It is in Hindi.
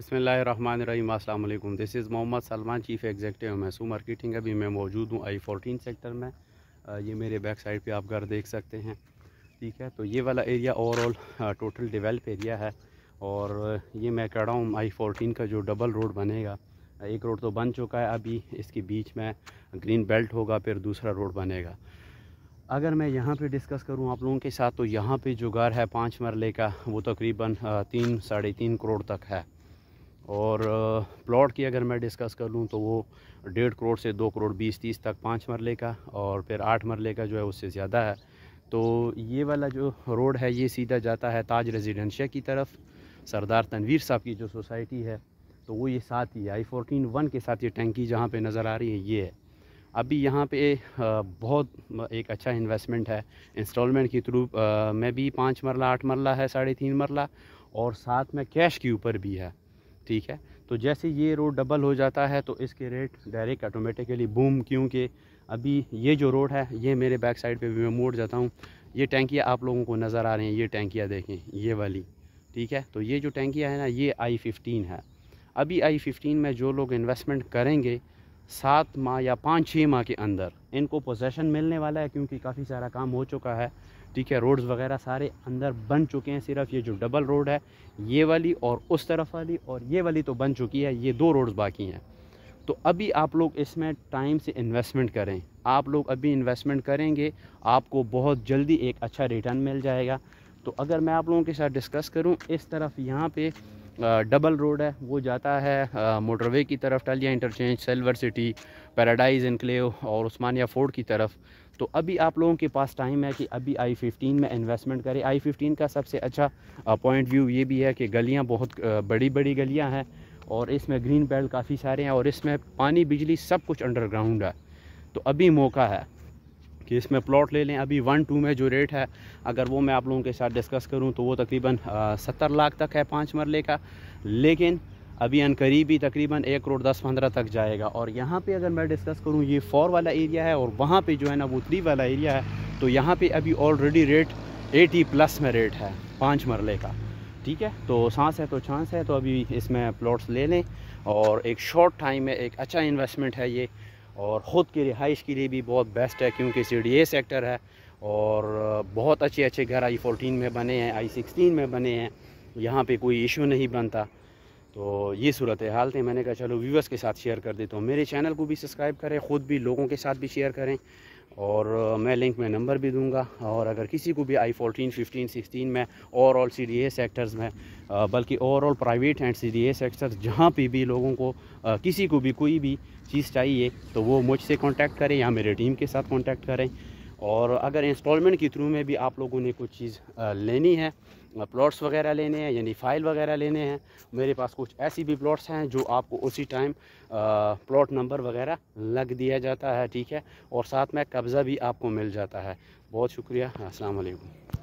बसमिलीम अल्लाम this is Mohammad Salman chief executive मैसू मार्केटिंग अभी मैं मौजूद हूँ आई फोर्टीन सेक्टर में ये मेरे बैक साइड पे आप घर देख सकते हैं ठीक है तो ये वाला area overall total develop area है और ये मैं कह रहा हूँ आई फोटीन का जो डबल रोड बनेगा एक रोड तो बन चुका है अभी इसके बीच में ग्रीन बेल्ट होगा फिर दूसरा रोड बनेगा अगर मैं यहाँ पे डिस्कस करूँ आप लोगों के साथ तो यहाँ पे जो घर है पाँच मरले का वो तकरीबन तो तीन साढ़े तीन करोड़ तक है और प्लॉट की अगर मैं डिस्कस कर लूँ तो वो डेढ़ करोड़ से दो करोड़ बीस तीस तक पाँच मरले का और फिर आठ मरले का जो है उससे ज़्यादा है तो ये वाला जो रोड है ये सीधा जाता है ताज रेजिडेंशिया की तरफ सरदार तनवीर साहब की जो सोसाइटी है तो वो ये साथ ही आई फोर्टीन वन के साथ ये टैंकी जहाँ पे नज़र आ रही है ये है अभी यहाँ पे बहुत एक अच्छा इन्वेस्टमेंट है इंस्टॉलमेंट के थ्रू में भी पाँच मरला आठ मरला है साढ़े तीन मरला और साथ में कैश के ऊपर भी है ठीक है तो जैसे ये रोड डबल हो जाता है तो इसके रेट डायरेक्ट ऑटोमेटिकली बूम क्योंकि अभी ये जो रोड है ये मेरे बैक साइड पे भी मैं मोड़ जाता हूँ ये टैंकियाँ आप लोगों को नज़र आ रही हैं ये टैंकियाँ देखें ये वाली ठीक है तो ये जो टैंकियाँ हैं ना ये आई फिफ्टीन है अभी आई फिफ्टीन में जो लोग इन्वेस्टमेंट करेंगे सात माह या पाँच छः माह के अंदर इनको पोजेसन मिलने वाला है क्योंकि काफ़ी सारा काम हो चुका है ठीक है रोड्स वगैरह सारे अंदर बन चुके हैं सिर्फ ये जो डबल रोड है ये वाली और उस तरफ वाली और ये वाली तो बन चुकी है ये दो रोड्स बाकी हैं तो अभी आप लोग इसमें टाइम से इन्वेस्टमेंट करें आप लोग अभी इन्वेस्टमेंट करेंगे आपको बहुत जल्दी एक अच्छा रिटर्न मिल जाएगा तो अगर मैं आप लोगों के साथ डिस्कस करूं इस तरफ यहाँ पे डबल रोड है वो जाता है मोटरवे की तरफ टलिया interchange Silver City Paradise Enclave और उस्मानिया फोर्ट की तरफ तो अभी आप लोगों के पास टाइम है कि अभी आई फिफ्टीन में इन्वेस्टमेंट करें आई फिफ्टीन का सबसे अच्छा पॉइंट व्यू ये भी है कि गलियाँ बहुत बड़ी बड़ी गलियाँ हैं और इसमें ग्रीन बेल्ट काफ़ी सारे हैं और इसमें पानी बिजली सब कुछ अंडरग्राउंड है तो अभी मौका है कि इसमें प्लॉट ले लें अभी वन टू में जो रेट है अगर वो मैं आप लोगों के साथ डिस्कस करूँ तो वो तकरीबन सत्तर लाख तक है पाँच मरले का लेकिन अभी अन करीबी तकरीबन एक करोड़ दस पंद्रह तक जाएगा और यहाँ पे अगर मैं डिस्कस करूँ ये फोर वाला एरिया है और वहाँ पर जो है ना वो थ्री वाला एरिया है तो यहाँ पर अभी ऑलरेडी रेट एटी प्लस में रेट है पाँच मरले का ठीक है तो सांस है तो चांस है तो अभी इसमें प्लॉट्स ले लें और एक शॉर्ट टाइम में एक अच्छा इन्वेस्टमेंट है ये और ख़ुद की रिहाइश के लिए भी बहुत बेस्ट है क्योंकि सी डी ए सेक्टर है और बहुत अच्छे अच्छे घर आई फोर्टीन में बने हैं आई सिक्सटीन में बने हैं यहाँ पे कोई इशू नहीं बनता तो ये सूरत हाल थे मैंने कहा चलो व्यूवर्स के साथ शेयर कर देता हूँ मेरे चैनल को भी सब्सक्राइब करें ख़ुद भी लोगों के साथ भी शेयर करें और मैं लिंक में नंबर भी दूंगा और अगर किसी को भी आई फोर्टीन फिफ्टीन सिक्सटीन में overall C D A sectors में बल्कि overall private and C D A sectors जहाँ पर भी लोगों को किसी को भी कोई भी चीज़ चाहिए तो वो मुझसे कांटेक्ट करें या मेरे टीम के साथ कांटेक्ट करें और अगर इंस्टॉलमेंट के थ्रू में भी आप लोगों ने कोई चीज़ लेनी है प्लॉट्स वगैरह लेने हैं यानी फ़ाइल वगैरह लेने हैं मेरे पास कुछ ऐसी भी प्लॉट्स हैं जो आपको उसी टाइम प्लॉट नंबर वगैरह लग दिया जाता है ठीक है और साथ में कब्ज़ा भी आपको मिल जाता है बहुत शुक्रिया अस्सलाम वालेकुम